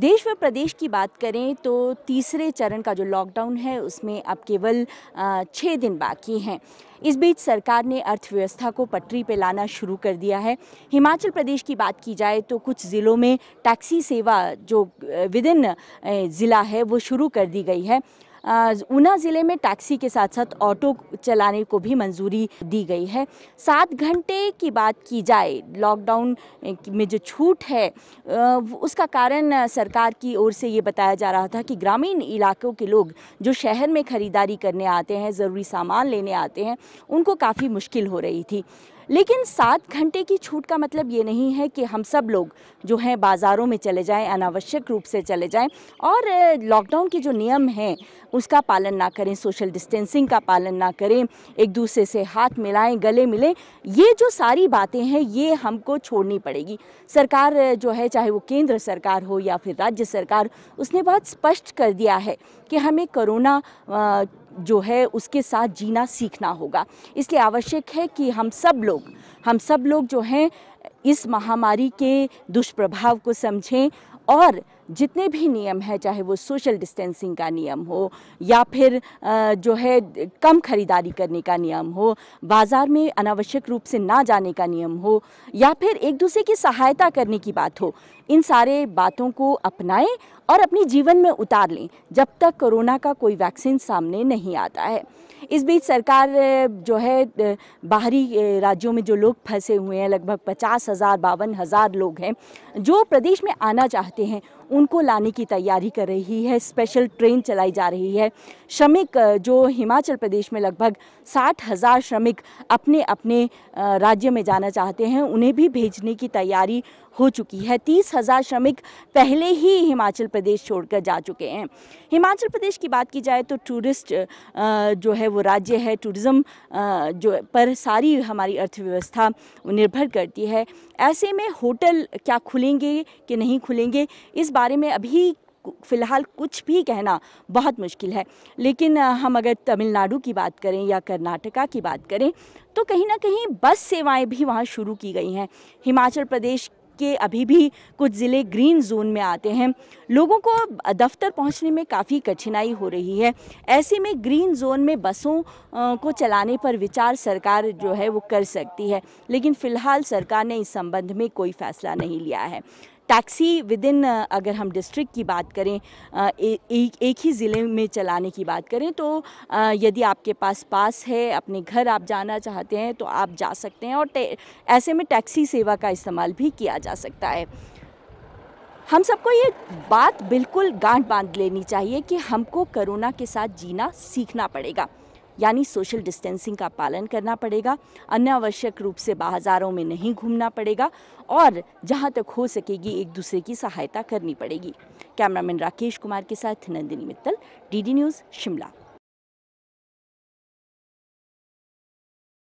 देश व प्रदेश की बात करें तो तीसरे चरण का जो लॉकडाउन है उसमें अब केवल छः दिन बाकी हैं इस बीच सरकार ने अर्थव्यवस्था को पटरी पर लाना शुरू कर दिया है हिमाचल प्रदेश की बात की जाए तो कुछ ज़िलों में टैक्सी सेवा जो विदिन ज़िला है वो शुरू कर दी गई है ऊना ज़िले में टैक्सी के साथ साथ ऑटो चलाने को भी मंजूरी दी गई है सात घंटे की बात की जाए लॉकडाउन में जो छूट है उसका कारण सरकार की ओर से ये बताया जा रहा था कि ग्रामीण इलाकों के लोग जो शहर में ख़रीदारी करने आते हैं ज़रूरी सामान लेने आते हैं उनको काफ़ी मुश्किल हो रही थी लेकिन सात घंटे की छूट का मतलब ये नहीं है कि हम सब लोग जो हैं बाज़ारों में चले जाएं अनावश्यक रूप से चले जाएं और लॉकडाउन के जो नियम हैं उसका पालन ना करें सोशल डिस्टेंसिंग का पालन ना करें एक दूसरे से हाथ मिलाएं गले मिलें ये जो सारी बातें हैं ये हमको छोड़नी पड़ेगी सरकार जो है चाहे वो केंद्र सरकार हो या फिर राज्य सरकार उसने बहुत स्पष्ट कर दिया है कि हमें कोरोना जो है उसके साथ जीना सीखना होगा इसलिए आवश्यक है कि हम सब लोग हम सब लोग जो हैं इस महामारी के दुष्प्रभाव को समझें और जितने भी नियम हैं चाहे वो सोशल डिस्टेंसिंग का नियम हो या फिर जो है कम खरीदारी करने का नियम हो बाज़ार में अनावश्यक रूप से ना जाने का नियम हो या फिर एक दूसरे की सहायता करने की बात हो इन सारे बातों को अपनाएं और अपने जीवन में उतार लें जब तक कोरोना का कोई वैक्सीन सामने नहीं आता है इस बीच सरकार जो है बाहरी राज्यों में जो लोग फंसे हुए हैं लगभग पचास हज़ार बावन हज़ार लोग हैं जो प्रदेश में आना चाहते सकते हैं उनको लाने की तैयारी कर रही है स्पेशल ट्रेन चलाई जा रही है श्रमिक जो हिमाचल प्रदेश में लगभग साठ हज़ार श्रमिक अपने अपने राज्य में जाना चाहते हैं उन्हें भी भेजने की तैयारी हो चुकी है तीस हज़ार श्रमिक पहले ही हिमाचल प्रदेश छोड़कर जा चुके हैं हिमाचल प्रदेश की बात की जाए तो टूरिस्ट जो है वो राज्य है टूरिज़्म जो पर सारी हमारी अर्थव्यवस्था निर्भर करती है ऐसे में होटल क्या खुलेंगे कि नहीं खुलेंगे इस बारे में अभी फ़िलहाल कुछ भी कहना बहुत मुश्किल है लेकिन हम अगर तमिलनाडु की बात करें या कर्नाटका की बात करें तो कहीं ना कहीं बस सेवाएं भी वहाँ शुरू की गई हैं हिमाचल प्रदेश के अभी भी कुछ ज़िले ग्रीन जोन में आते हैं लोगों को दफ्तर पहुंचने में काफ़ी कठिनाई हो रही है ऐसे में ग्रीन जोन में बसों को चलाने पर विचार सरकार जो है वो कर सकती है लेकिन फ़िलहाल सरकार ने इस संबंध में कोई फैसला नहीं लिया है टैक्सी विद इन अगर हम डिस्ट्रिक्ट की बात करें ए, ए, एक ही ज़िले में चलाने की बात करें तो यदि आपके पास पास है अपने घर आप जाना चाहते हैं तो आप जा सकते हैं और ऐसे में टैक्सी सेवा का इस्तेमाल भी किया जा सकता है हम सबको ये बात बिल्कुल गांठ बांध लेनी चाहिए कि हमको कोरोना के साथ जीना सीखना पड़ेगा यानी सोशल डिस्टेंसिंग का पालन करना पड़ेगा अनावश्यक रूप से बाजारों में नहीं घूमना पड़ेगा और जहाँ तक हो सकेगी एक दूसरे की सहायता करनी पड़ेगी कैमरामैन राकेश कुमार के साथ नंदिनी मित्तल डी न्यूज़ शिमला